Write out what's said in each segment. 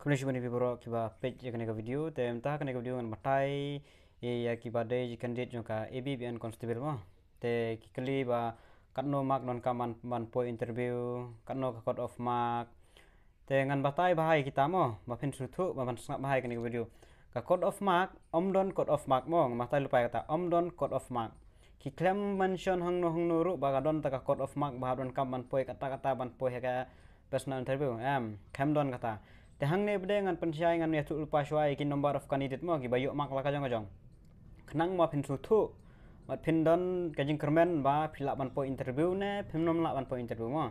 कम्युनिकेशन बनी पेपर किबा पेज जकने का वीडियो ते मता video का matai मन मटाई ए या किबा डे कैंडिडेट जो का एबी बी एन कांस्टेबल मा ते किकली ba katno mak non ka man man po interview katno ka code of mak, te ngan batai bahai kita mo ma phin su ma ban snap bahai kani video ka code of mak, om don code of mak mo ma tai lupai kata om don code of mak, ki klem mention hang no hang no ru ba don ta ka code of mak, ba don kam man po kata kata ban po he ka personal interview em kem don kata Tehang ne bde ngan pen shai ngan ne tu lupa shuai kin number of candidate mo ki bayo mak la jong jong knang mo pin su tu mat pin don kajing kermen ba philak ban po interview ne pin nom la ban po interview mo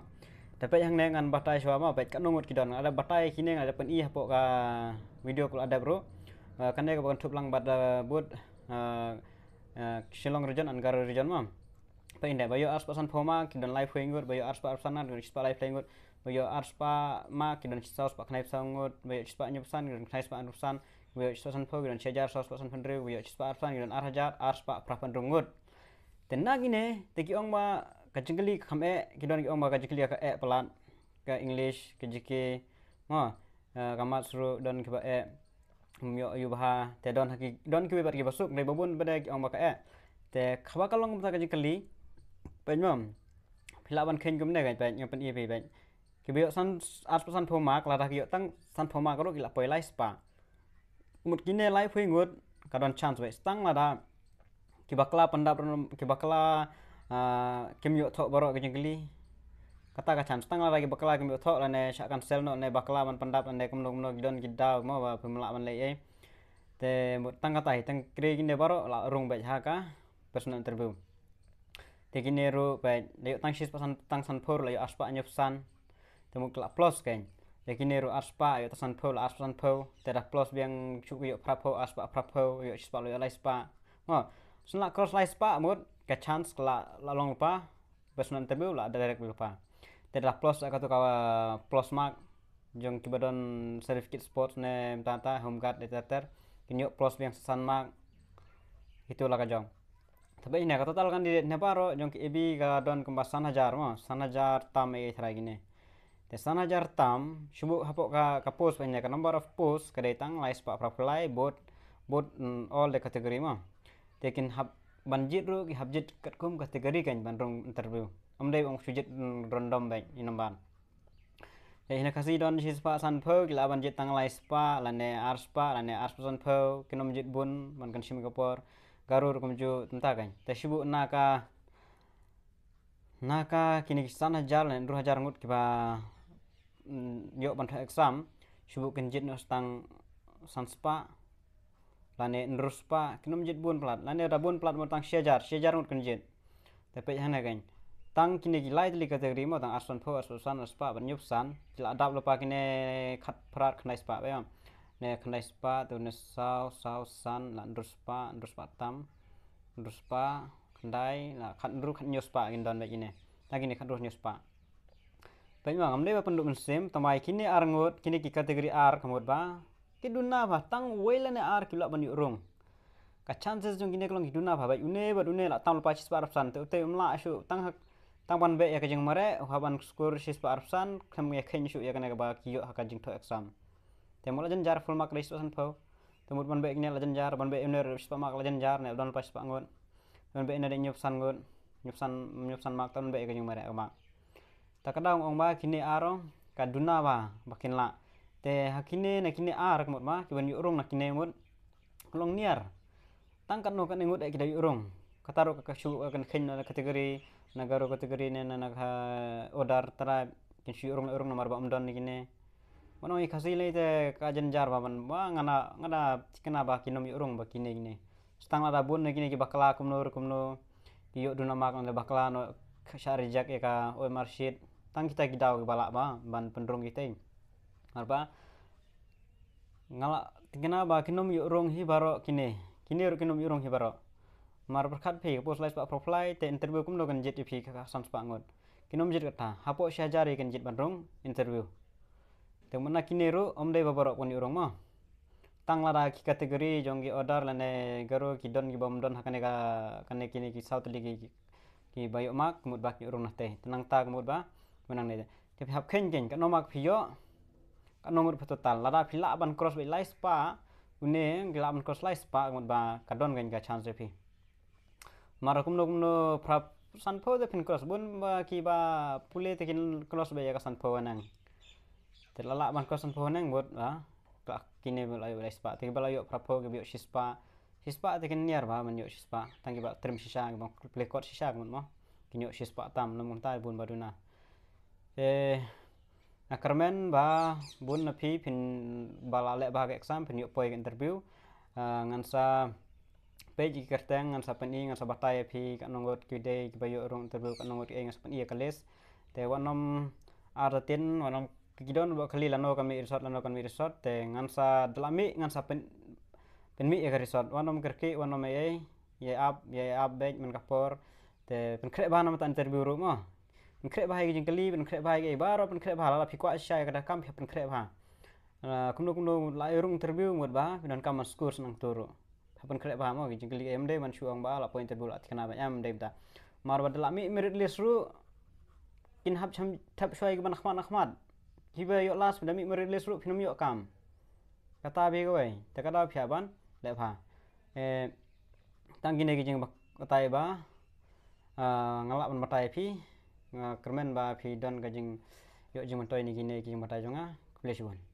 tapi yang ne ngan batai shwa ma bet kan nongot ki don ada batai kini ngan ada pen i po ka video kul ada bro kan ne ka tup thup lang bada but shilong region an Garo region mo Pain that bayo as pasan phoma ki don live hoingur bayo as pasan na don spa live hoingur Wiyo arspa ma kinan chisa ospa kanaip sa ngut, wiyo chispa anyu pesan kinan kanaip sa anu pesan, wiyo chispa san po kinan chajar sa ospa san pendri, wiyo chispa arpan kinan arhajar arspa prapan rungut. Tena gine, teki ong ma kajengkeli kam e, kinan ki ong ma kajengkeli ka e pelan, ka english, ka jiki, ma kamat suru don ki ba e, mio yu baha, te don haki, don ki wibat ki basuk, nai babun bade ki ong ma ka e, te kawakalong kumta kajengkeli, penyom, pilawan kain kumne kain, penyom pen iya pen kibiyo san arep san thoma klara kiyo tang san mak karo kila poi lai spa mut kine lai phui ngut kadon chance we stang lada kibakla pandap kibakla ah, kimyo boro baro kejengli kata ka chance tang lada kibakla kimyo thok lane kan sel no ne bakla man pandap ne kumno no gidon gidda mo ba la man le ei te mut tang kata hi tang kre kine boro la rung be ka personal interview te kine ru tang shis pasan tang san pur layo aspa anyop san temu kelak plus keng yakini ru aspa yo tasan pau la aspa pau tera plus biang cuk yo prapo aspa prapo yo aspa lo lai spa ngo la cross lai spa mut ka chance kelak la long pa besnan tebu la direct pa tera plus akatu kawa plus mark jong kibadon certificate sports ne tata home guard deteter kinyo plus biang sasan mark itu lah kajong tapi ini kata total kan di nebaro jong ke ibi gadon kembas sana hajar mo san hajar tam e gini Te sana jar tam, shubuk hapok ka ka post banyak ka number of post ka datang lai spa prapulai bot bot all the category ma. Tekin hap banjit ru ki hapjit kat kum kategori kan rong interview. Am dai ong shujit mm, random bank number. Te ya, hina kasi don si spa san pho ki la banjit tang lai spa ne ar spa ne ar san pho nom jit bun ban kan shimi kapor garur kumju tenta kan. Te shubuk na ka Naka kini sana jalan, dua jarang ngut kiba Mm, yo pada exam shubu kencit nus stang sanspa lane nruspa kinum jit bun plat lane ada bun plat motang sejar, shejar ngut kenjit tapi hana kan tang kini gilai tili kategori mo tang aslan po aslan san aspa ban yup san jil adab lupa kine kat prak kena spa, bayam ne kena spa tu ne sau sau san la nruspa nruspa tam nruspa kendai la kat nru kat nyuspa gindon bayi ne lagi nih kat nru nyuspa Pemang amde ba penduk mensem tamai kini ar kini ki kategori ar kamot ba dunna ba tang wela ne ar lak ban yurung ka chances jong kini kolong dunna ba ba une ba une la tam lepas spa te te umla asu tang hak tang ban be ya kajeng mare ban skor sis pa arsan kam ya khen shu ya kana ba ki yo to exam te mola jan jar full mark rais san Te temut ban be jan jar ban be une rais pa mark la jan jar ne don pas pa ngon ban be ne nyop san ngon nyop san nyop san mark tan be ya kajeng mare ma Kadang ong ba kini arong kaduna ba bakin la te hakine na kini ar mot ma kiban yurung na kini mot kolong niar tangkat no kan ngut kita yurung kataro ka kashu kan ken na kategori nagaro kategori ne na ha odar tara kin shi yurung yurung nomor ba umdon ni kini mono i le te ka jen jar ban ba ngana ngada kina ba kinom yurung ba kini kini stang ada bun na kini ki bakla kumno kumno piyok duna mak le bakla no syarijak ya e ka oi shit tang kita kidau balak ba ban pendrong kita apa ngalak tingena ba kinom yuk rong hi baro kini kini ruk kinom yuk rong hi baro mar berkat phi pos lais ba profly te interview kum dogan jet phi ka sam pa ngot kinom jet kata hapo syajari kan jet bandrong interview te mana kine ru om dei ba baro pun yuk rong ma tang lara ki kategori jong gi order lane garo ki don gi bom don hakane ka kane kini ki saut ligi ki bayo mak mut bak yu rong na te tenang ta mut ba menang nih, dia hab ken ken, ka nomak piyo ka nomor total lada pila aban cross by spa une gila aban cross lai spa ngut ba ka don gen kan chance pi mara kum nuk prab prap sanpo de pin cross bun ba ki ba pule te kin cross by ka sanpo nang te lala aban cross sanpo nang ngut ba ka kine lai lai spa te ba lai prapo ge bio spa sispa tekin niar ba man yok sispa tangi ba trim sisa ngom plekot sisa ngut mo kinyo sispa tam namun ta bun baduna nakarmen ba bun na pi pin balale ba exam pin yo poik interview ah, ngan sa peji kerteng ngan sa i ngan sa batai pi ka nongot ki dei ki bayo rong interview ka nongot ki ngan sa pani kalis te wanom aratin wanom don ba kali lano kami resort lano kami resort te ngan sa dalami ngan sa pen penmi ya resort wanom kerki wanom e ye ye ab ye ab bej men kapor te pen kre ba nam ta interview rumo penkre bahai jing kali penkre bahai ge baro penkre bahai lala pikwa asya kada kam pihak penkre bahai kumno kumno la irung terbiu mud bah pinon kam kurs nang turu hapen kre bahai mo jing kali em dai man shuang ba la point terbiu la tikana ba em dai ta mar mi ami merit ru in hab cham tap shwai ge ban khman khmat hibe yo las dami merit ru pinom yo kam kata be gue da kada phiaban le pha e tanggine ge jing ba tai ba ngalak ban matai pi kermen ba phi don ka jing yo jing toy ni gine ki matai jonga kulesh bon